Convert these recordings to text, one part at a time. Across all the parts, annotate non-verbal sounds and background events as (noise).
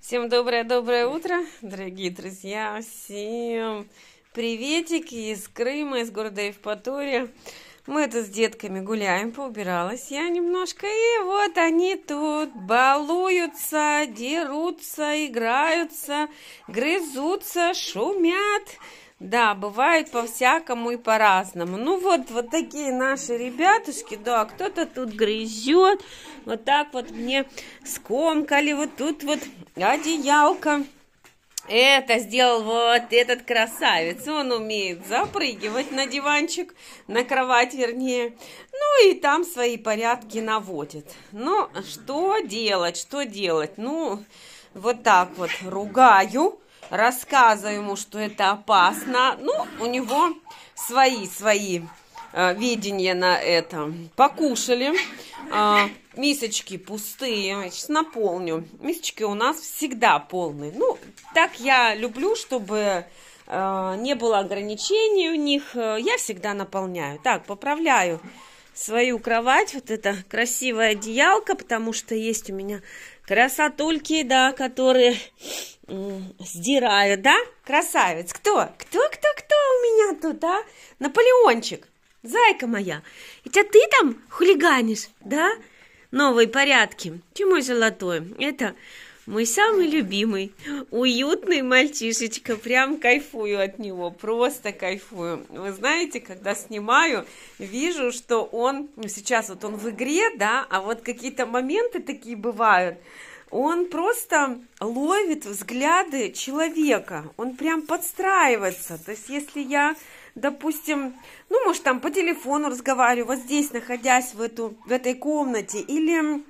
Всем доброе-доброе утро, дорогие друзья, всем приветики из Крыма, из города Евпатория. Мы это с детками гуляем, поубиралась я немножко, и вот они тут балуются, дерутся, играются, грызутся, шумят, да, бывает по-всякому и по-разному. Ну вот, вот такие наши ребятушки, да, кто-то тут грызет, вот так вот мне скомкали, вот тут вот одеялка. Это сделал вот этот красавец. Он умеет запрыгивать на диванчик, на кровать вернее. Ну и там свои порядки наводит. Но ну, что делать, что делать? Ну, вот так вот ругаю рассказываю ему, что это опасно. Ну, у него свои, свои э, видения на это. Покушали. Э, мисочки пустые. Я сейчас наполню. Мисочки у нас всегда полные. Ну, так я люблю, чтобы э, не было ограничений у них. Э, я всегда наполняю. Так, поправляю свою кровать, вот это красивая одеялко, потому что есть у меня красотульки, да, которые сдирают, да? Красавец, кто? Кто, кто, кто у меня тут, а? Наполеончик, зайка моя. Хотя а ты там хулиганишь, да? Новые порядки. Чему золотой? Это мой самый любимый, уютный мальчишечка, прям кайфую от него, просто кайфую. Вы знаете, когда снимаю, вижу, что он, ну, сейчас вот он в игре, да, а вот какие-то моменты такие бывают, он просто ловит взгляды человека, он прям подстраивается. То есть, если я, допустим, ну, может, там по телефону разговариваю, вот здесь, находясь в, эту, в этой комнате, или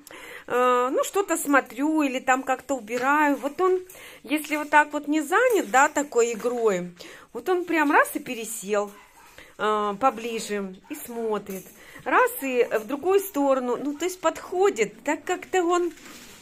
Э, ну, что-то смотрю или там как-то убираю. Вот он, если вот так вот не занят, да, такой игрой, вот он прям раз и пересел э, поближе и смотрит. Раз и в другую сторону, ну, то есть подходит, так как-то он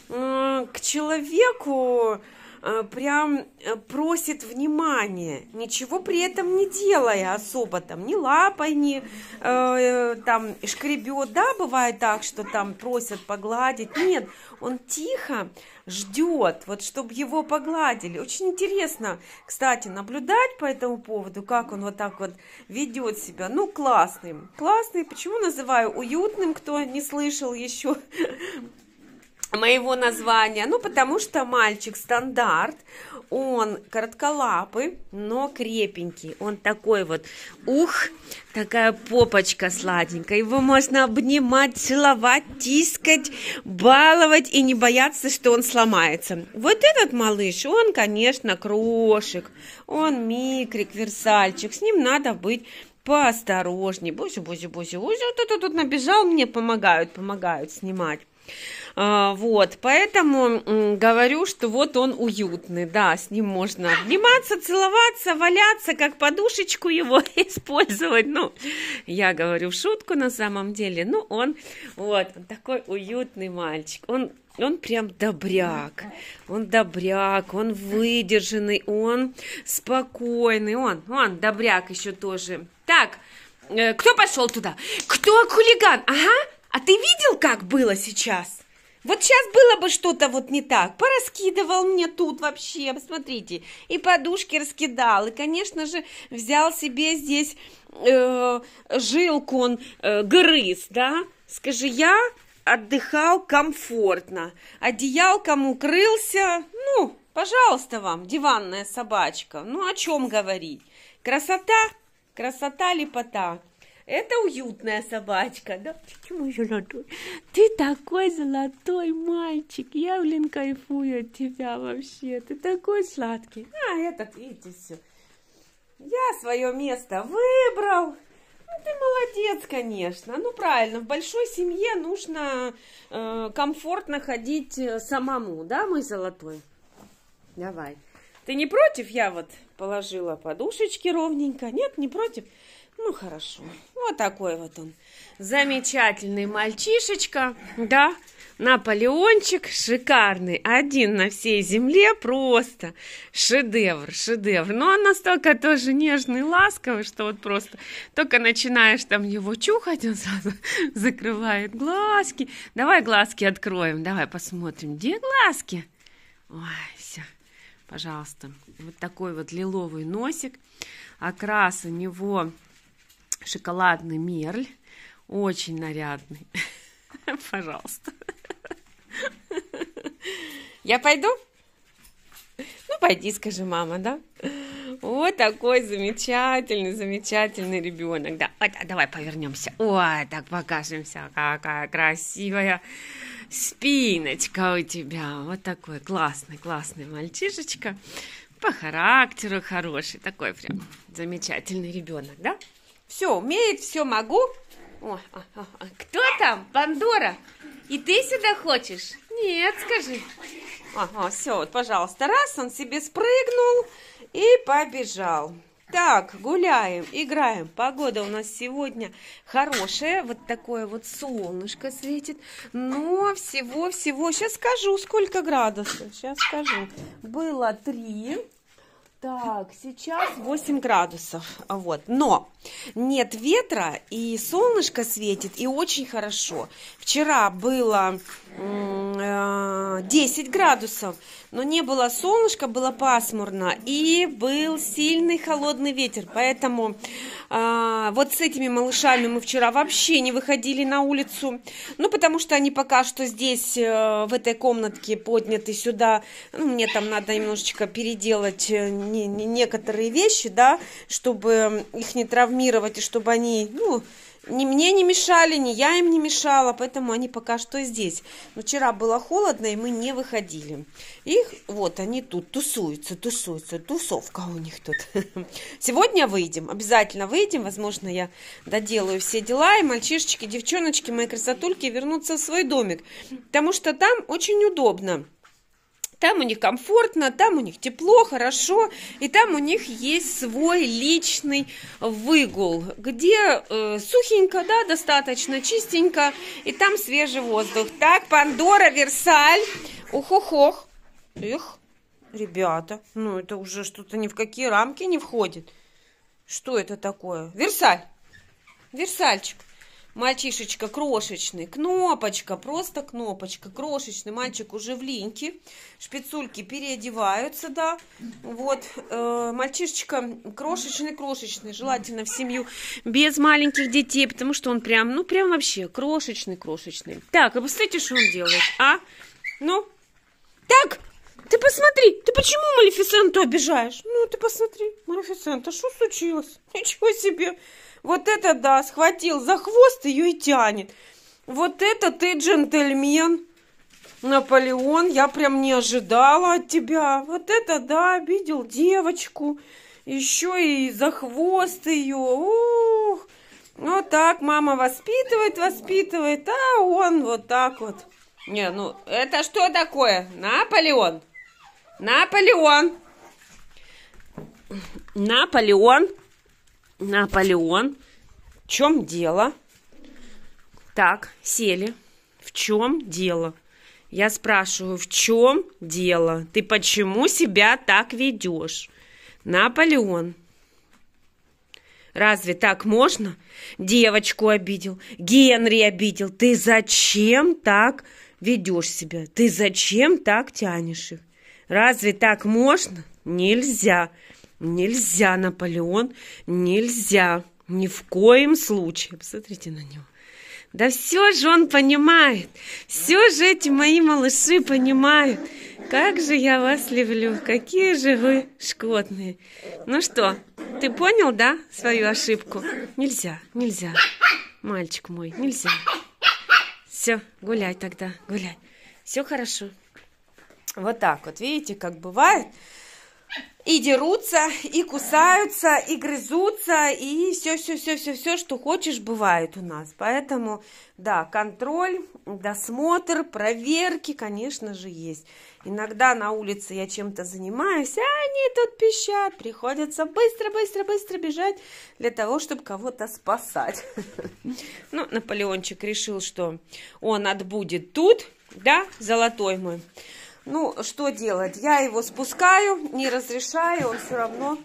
к человеку, Э, прям э, просит внимания, ничего при этом не делая особо, там, ни лапой, ни э, там шкребет, да, бывает так, что там просят погладить, нет, он тихо ждет, вот, чтобы его погладили. Очень интересно, кстати, наблюдать по этому поводу, как он вот так вот ведет себя, ну, классный, классный, почему называю уютным, кто не слышал еще, моего названия, ну, потому что мальчик стандарт, он коротколапый, но крепенький, он такой вот, ух, такая попочка сладенькая, его можно обнимать, целовать, тискать, баловать и не бояться, что он сломается. Вот этот малыш, он, конечно, крошек, он микрик, версальчик, с ним надо быть поосторожней. Боже, боже, боже, боже, вот это тут набежал, мне помогают, помогают снимать. А, вот, поэтому говорю, что вот он уютный, да, с ним можно обниматься, целоваться, валяться, как подушечку его (laughs) использовать. Ну, я говорю в шутку на самом деле, ну, он, вот, он такой уютный мальчик, он он прям добряк, он добряк, он выдержанный, он спокойный, он, он добряк еще тоже. Так, э, кто пошел туда? Кто хулиган? Ага, а ты видел, как было сейчас? Вот сейчас было бы что-то вот не так. Пораскидывал мне тут вообще, посмотрите. И подушки раскидал. И, конечно же, взял себе здесь э, жилку он э, грыз, да. Скажи, я отдыхал комфортно. Одеялком укрылся. Ну, пожалуйста вам, диванная собачка. Ну, о чем говорить? Красота, красота, лепота. Это уютная собачка, да? Ты мой золотой, ты такой золотой мальчик, я, блин, кайфую от тебя вообще, ты такой сладкий. А, этот, видите, все. Я свое место выбрал. Ну, ты молодец, конечно. Ну, правильно, в большой семье нужно э, комфортно ходить э, самому, да, мой золотой? Давай. Ты не против? Я вот положила подушечки ровненько. Нет, не против? Ну, хорошо. Вот такой вот он. Замечательный мальчишечка, да? Наполеончик шикарный, один на всей земле, просто шедевр, шедевр. Но он настолько тоже нежный, ласковый, что вот просто только начинаешь там его чухать, он сразу (laughs) закрывает глазки. Давай глазки откроем, давай посмотрим, где глазки. Ой, все, пожалуйста, вот такой вот лиловый носик. Окрас у него шоколадный мерль. Очень нарядный. (laughs) Пожалуйста. Я пойду? Ну, пойди, скажи, мама, да? Вот такой замечательный, замечательный ребенок. Да, вот, а давай повернемся. Ой, так покажемся. Какая красивая спиночка у тебя. Вот такой классный, классный мальчишечка. По характеру хороший, такой прям замечательный ребенок, да? Все умеет, все могу. О, а, а, а Кто там? Бандора. И ты сюда хочешь? Нет, скажи. А, а, все, вот, пожалуйста. Раз, он себе спрыгнул и побежал. Так, гуляем, играем. Погода у нас сегодня хорошая. Вот такое вот солнышко светит. Но всего-всего... Сейчас скажу, сколько градусов. Сейчас скажу. Было три. Так, сейчас 8 градусов, вот, но нет ветра, и солнышко светит, и очень хорошо. Вчера было 10 э, градусов, но не было солнышка, было пасмурно и был сильный холодный ветер. Поэтому э, вот с этими малышами мы вчера вообще не выходили на улицу. Ну, потому что они пока что здесь, э, в этой комнатке, подняты сюда. Ну, мне там надо немножечко переделать э, не, не некоторые вещи, да, чтобы их не травмировать и чтобы они, ну, ни мне не мешали, ни я им не мешала, поэтому они пока что здесь. Но вчера было холодно, и мы не выходили. Их вот они тут тусуются, тусуются, тусовка у них тут. (laughs) Сегодня выйдем, обязательно выйдем, возможно, я доделаю все дела, и мальчишечки, девчоночки, мои красотульки вернутся в свой домик, потому что там очень удобно. Там у них комфортно, там у них тепло, хорошо, и там у них есть свой личный выгул, где э, сухенько, да, достаточно чистенько, и там свежий воздух. Так, Пандора, Версаль, ухохох. Эх, ребята, ну это уже что-то ни в какие рамки не входит. Что это такое? Версаль. Версальчик. Мальчишечка крошечный, кнопочка, просто кнопочка, крошечный. Мальчик уже в линьке, шпицульки переодеваются, да. Вот, э, мальчишечка крошечный, крошечный, желательно в семью без маленьких детей, потому что он прям, ну прям вообще крошечный, крошечный. Так, а посмотрите, что он делает, а? Ну, так, ты посмотри, ты почему Малефисенту обижаешь? Ну, ты посмотри, Малефисента, что случилось? Ничего себе! Вот это да, схватил за хвост ее и тянет. Вот это ты джентльмен, Наполеон, я прям не ожидала от тебя. Вот это да, обидел девочку, еще и за хвост ее. Ух, вот ну так мама воспитывает, воспитывает, а он вот так вот. Не, ну это что такое? Наполеон? Наполеон! Наполеон! Наполеон. В чем дело? Так, сели. В чем дело? Я спрашиваю, в чем дело? Ты почему себя так ведешь? Наполеон. Разве так можно? Девочку обидел, Генри обидел. Ты зачем так ведешь себя? Ты зачем так тянешь их? Разве так можно? Нельзя. Нельзя, Наполеон, нельзя. Ни в коем случае. Посмотрите на него. Да все же он понимает. Все же эти мои малыши понимают. Как же я вас люблю. Какие же вы шкотные. Ну что, ты понял, да, свою ошибку? Нельзя, нельзя. Мальчик мой, нельзя. Все, гуляй тогда, гуляй. Все хорошо. Вот так вот, видите, как бывает и дерутся, и кусаются, и грызутся, и все, все, все, все, все, что хочешь, бывает у нас. Поэтому, да, контроль, досмотр, проверки, конечно же, есть. Иногда на улице я чем-то занимаюсь, а они тут пищат, приходится быстро, быстро, быстро бежать для того, чтобы кого-то спасать. (laughs) Ну, Наполеончик решил, что он отбудет тут, да, золотой мой. Ну, что делать? Я его спускаю, не разрешаю, он все равно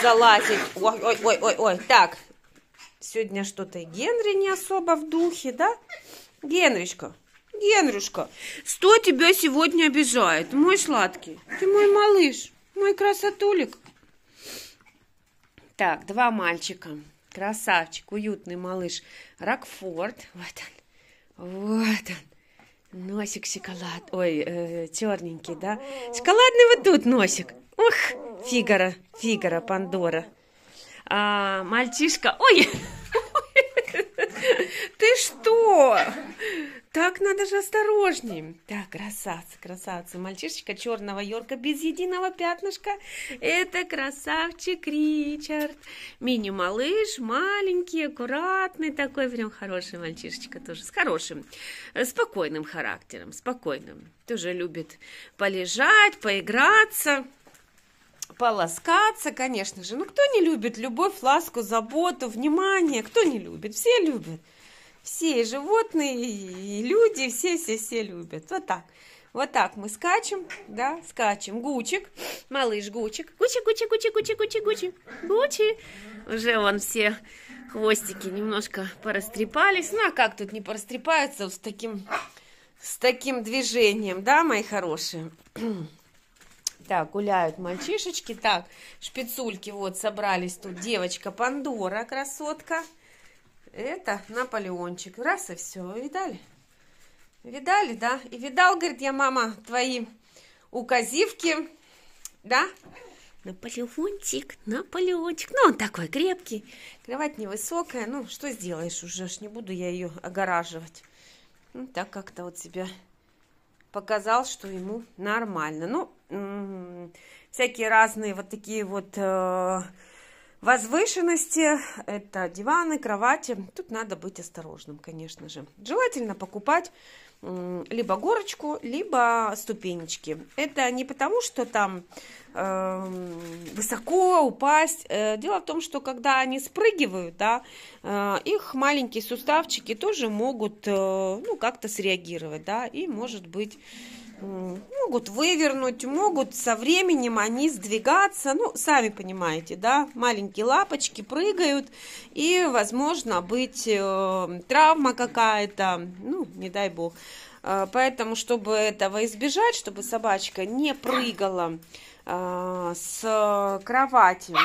залазит. Ой, ой, ой, ой, ой. Так, сегодня что-то Генри не особо в духе, да? Генричка, Генрюшка, что тебя сегодня обижает? Мой сладкий, ты мой малыш, мой красотулик. Так, два мальчика. Красавчик, уютный малыш. Рокфорд, вот он, вот он. Носик шоколад, ой, э, черненький, да? Шоколадный вот тут носик. Ух, Фигара, Фигара, Пандора. А, мальчишка, ой, (laughs) ты что? так надо же осторожнее. Так, красавцы, красавцы. Мальчишечка черного Йорка без единого пятнышка. Это красавчик Ричард. Мини-малыш, маленький, аккуратный такой. Прям хороший мальчишечка тоже. С хорошим, э, спокойным характером, спокойным. Тоже любит полежать, поиграться полоскаться, конечно же. Ну, кто не любит любовь, ласку, заботу, внимание? Кто не любит? Все любят. Все и животные, и люди, все-все-все любят. Вот так. Вот так мы скачем, да, скачем. Гучик, малыш Гучик. Гучи, Гучи, Гучи, Гучи, Гучи, Гучи, Гучи. Уже вон все хвостики немножко порастрепались. Ну, а как тут не порастрепаются с таким, с таким движением, да, мои хорошие? (clears throat) Так, гуляют мальчишечки. Так, шпицульки вот собрались тут. Девочка Пандора, красотка. Это Наполеончик. Раз и все. Вы видали? Видали, да? И видал, говорит, я, мама, твои указивки, да? Наполеончик, Наполеончик. Ну, он такой крепкий. Кровать невысокая. Ну, что сделаешь уже? Ж не буду я ее огораживать. Ну, так как-то вот себя показал, что ему нормально. Ну, всякие разные вот такие вот... Э возвышенности. Это диваны, кровати. Тут надо быть осторожным, конечно же. Желательно покупать либо горочку, либо ступенечки. Это не потому, что там э, высоко упасть. Э, дело в том, что когда они спрыгивают, да, э, их маленькие суставчики тоже могут э, ну, как-то среагировать, да, и может быть могут вывернуть, могут со временем они сдвигаться. Ну, сами понимаете, да, маленькие лапочки прыгают, и, возможно, быть э, травма какая-то, ну, не дай бог. Э, поэтому, чтобы этого избежать, чтобы собачка не прыгала э, с кровати,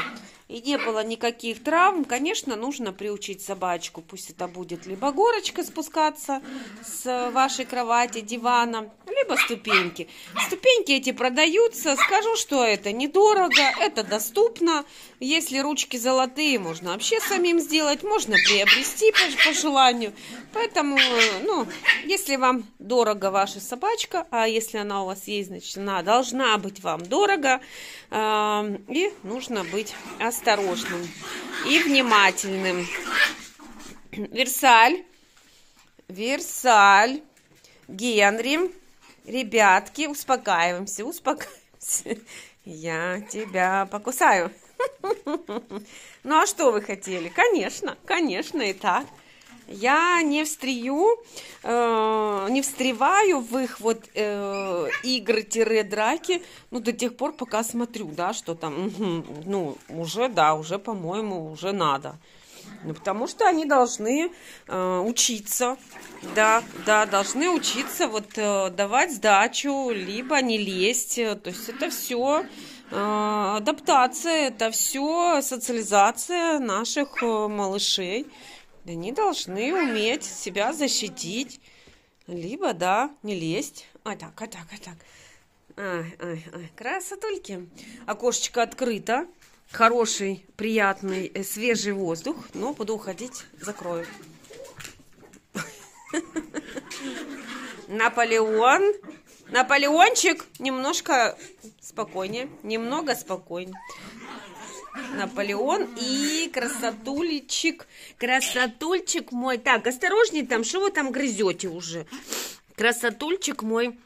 и не было никаких травм, конечно, нужно приучить собачку. Пусть это будет либо горочка спускаться с вашей кровати, дивана, либо ступеньки. Ступеньки эти продаются. Скажу, что это недорого, это доступно. Если ручки золотые, можно вообще самим сделать, можно приобрести по, по желанию. Поэтому, ну, если вам дорого ваша собачка, а если она у вас есть, значит, она должна быть вам дорого, э, и нужно быть осторожным осторожным и внимательным. Версаль, Версаль, Генри, ребятки, успокаиваемся, успокаиваемся. Я тебя покусаю. (laughs) Ну а что вы хотели? Конечно, конечно и так я не встрию, э, не встреваю в их вот э, игры-драки, ну, до тех пор, пока смотрю, да, что там, ну, уже, да, уже, по-моему, уже надо. Ну, потому что они должны э, учиться, да, да, должны учиться вот э, давать сдачу, либо не лезть, то есть это все э, адаптация, это все социализация наших э, малышей. Они должны уметь себя защитить. Либо, да, не лезть. А так, а так, а так. Красотульки. Окошечко открыто. Хороший, приятный, э, свежий воздух. Но ну, буду уходить, закрою. Наполеон. Наполеончик. Немножко спокойнее. Немного спокойнее. Наполеон и красотульчик, красотульчик мой. Так, осторожней там, что вы там грызете уже? Красотульчик мой,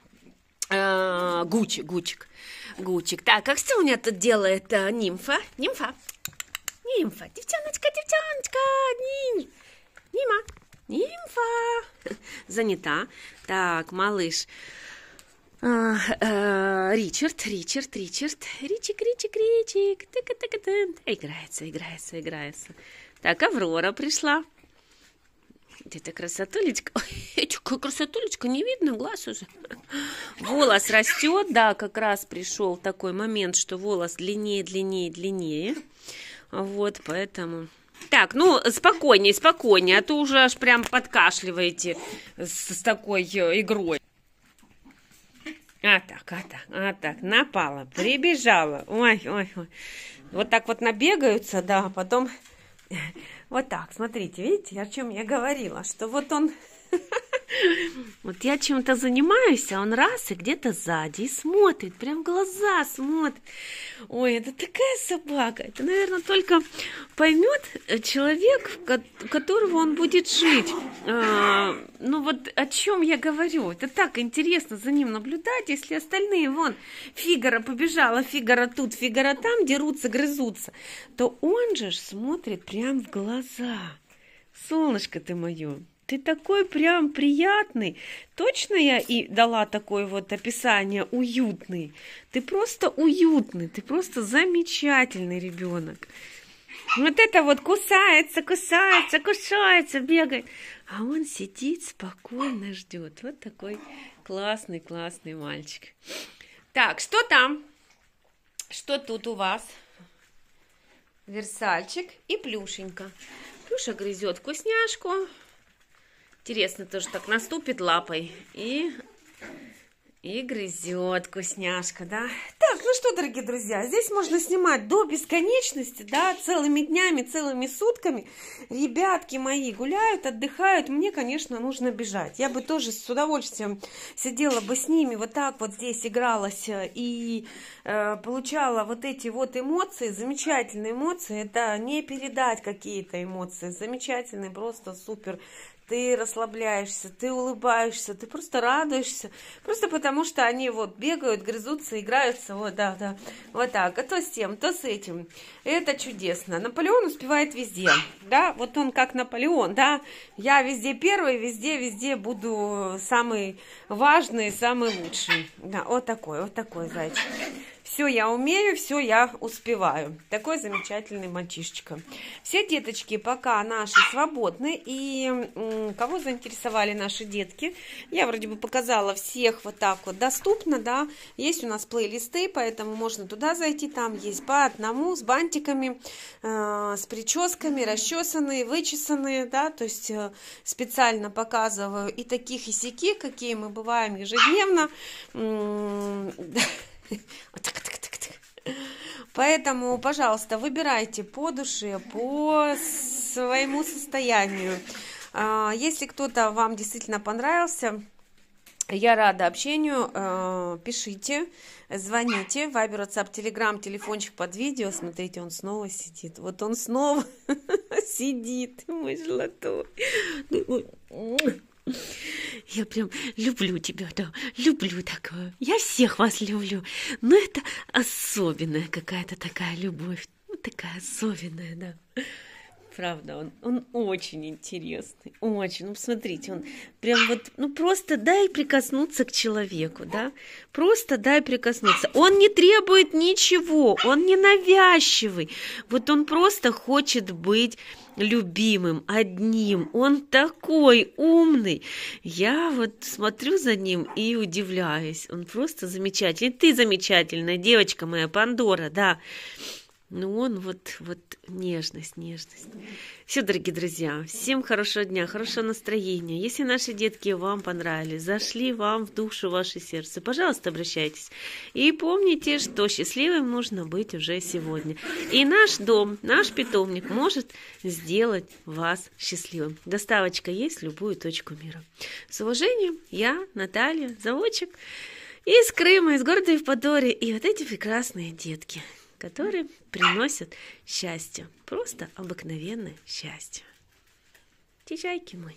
э, гучик, Гучик, Гучик. Так, как что у меня тут делает э, нимфа? Нимфа, нимфа, девчоночка, девчоночка, ним, нима, нимфа. (laughs) Занята. Так, малыш. А, э, Ричард, Ричард, Ричард, Ричик, Ричик, Ричик, тыка тыка тын Играется, играется, играется. Так, Аврора пришла. Где-то красотулечка. Ой, красотулечка, не видно глаз уже. Волос растет, да, как раз пришел такой момент, что волос длиннее, длиннее, длиннее. Вот, поэтому... Так, ну, спокойнее, спокойнее, а то уже аж прям подкашливаете с, с такой э, игрой. А так, а так, а так, напала, прибежала. Ой, ой, ой. Вот так вот набегаются, да, а потом (laughs) вот так, смотрите, видите, о чем я говорила, что вот он (laughs) Вот я чем-то занимаюсь, а он раз и где-то сзади и смотрит, прям в глаза смотрит. Ой, это такая собака. Это, наверное, только поймет человек, у которого он будет жить. А, ну вот о чем я говорю. Это так интересно за ним наблюдать, если остальные вон Фигара побежала, Фигара тут, Фигара там, дерутся, грызутся, то он же смотрит прям в глаза. Солнышко ты мое ты такой прям приятный. Точно я и дала такое вот описание уютный. Ты просто уютный, ты просто замечательный ребенок. Вот это вот кусается, кусается, кусается, бегает. А он сидит спокойно ждет. Вот такой классный, классный мальчик. Так, что там? Что тут у вас? Версальчик и плюшенька. Плюша грызет вкусняшку, Интересно тоже так наступит лапой и и грызет вкусняшка, да? Так, ну что, дорогие друзья, здесь можно снимать до бесконечности, да, целыми днями, целыми сутками. Ребятки мои гуляют, отдыхают, мне, конечно, нужно бежать. Я бы тоже с удовольствием сидела бы с ними, вот так вот здесь игралась э, и э, получала вот эти вот эмоции, замечательные эмоции. Это не передать какие-то эмоции, замечательные, просто супер ты расслабляешься, ты улыбаешься, ты просто радуешься, просто потому что они вот бегают, грызутся, играются, вот, да, да, вот так, а то с тем, то с этим. Это чудесно. Наполеон успевает везде, да, вот он как Наполеон, да, я везде первый, везде, везде буду самый важный, самый лучший. Да, вот такой, вот такой зайчик. Все я умею, все я успеваю. Такой замечательный мальчишечка. Все деточки пока наши свободны. И кого заинтересовали наши детки, я вроде бы показала всех вот так вот доступно, да. Есть у нас плейлисты, поэтому можно туда зайти, там есть по одному, с бантиками, э, с прическами, расчесанные, вычесанные, да, то есть э, специально показываю и таких, и сяки, какие мы бываем ежедневно. (laughs) Поэтому, пожалуйста, выбирайте по душе, по своему состоянию. А, если кто-то вам действительно понравился, я рада общению. А, пишите, звоните. Вайбер, WhatsApp, телеграм, телефончик под видео. Смотрите, он снова сидит. Вот он снова (laughs) сидит, мой золотой. Я прям люблю тебя, да, люблю такое. Я всех вас люблю, но ну, это особенная какая-то такая любовь, ну, такая особенная, да. Правда, он, он очень интересный, очень. Ну, смотрите, он прям вот, ну, просто дай прикоснуться к человеку, да? Просто дай прикоснуться. Он не требует ничего, он не навязчивый. Вот он просто хочет быть любимым, одним. Он такой умный. Я вот смотрю за ним и удивляюсь. Он просто замечательный. Ты замечательная девочка моя, Пандора, да. Ну он вот, вот нежность, нежность. Все, дорогие друзья, всем хорошего дня, хорошего настроения. Если наши детки вам понравились, зашли вам в душу, в ваше сердце, пожалуйста, обращайтесь. И помните, что счастливым нужно быть уже сегодня. И наш дом, наш питомник может сделать вас счастливым. Доставочка есть в любую точку мира. С уважением, я, Наталья, заводчик из Крыма, из города Евпатория. И вот эти прекрасные детки которые приносят счастье, просто обыкновенное счастье. Чичайки мои.